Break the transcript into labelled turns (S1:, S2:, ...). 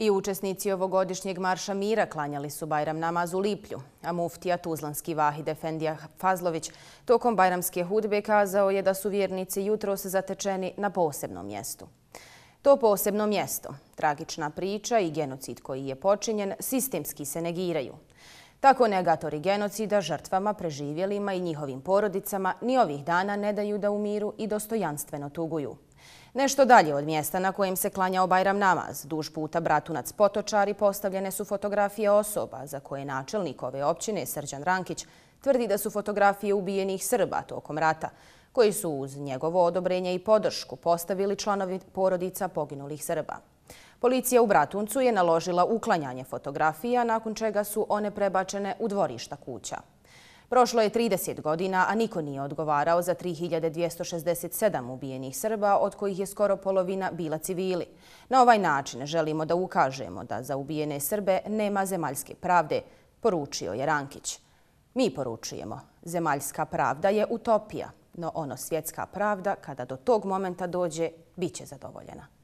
S1: I učesnici ovogodišnjeg Marša Mira klanjali su Bajram namaz u Liplju, a muftija Tuzlanski Vahid Efendija Fazlović tokom bajramske hudbe kazao je da su vjernici jutro se zatečeni na posebnom mjestu. To posebno mjesto, tragična priča i genocid koji je počinjen, sistemski se negiraju. Tako negatori genocida žrtvama, preživjelima i njihovim porodicama ni ovih dana ne daju da u miru i dostojanstveno tuguju. Nešto dalje od mjesta na kojem se klanjao Bajram namaz, duž puta Bratunac Potočari postavljene su fotografije osoba za koje načelnik ove općine, Srđan Rankić, tvrdi da su fotografije ubijenih Srba tokom rata, koji su uz njegovo odobrenje i podršku postavili članovi porodica poginulih Srba. Policija u Bratuncu je naložila uklanjanje fotografija nakon čega su one prebačene u dvorišta kuća. Prošlo je 30 godina, a niko nije odgovarao za 3267 ubijenih Srba, od kojih je skoro polovina bila civili. Na ovaj način želimo da ukažemo da za ubijene Srbe nema zemaljske pravde, poručio je Rankić. Mi poručujemo, zemaljska pravda je utopija, no ono svjetska pravda, kada do tog momenta dođe, bit će zadovoljena.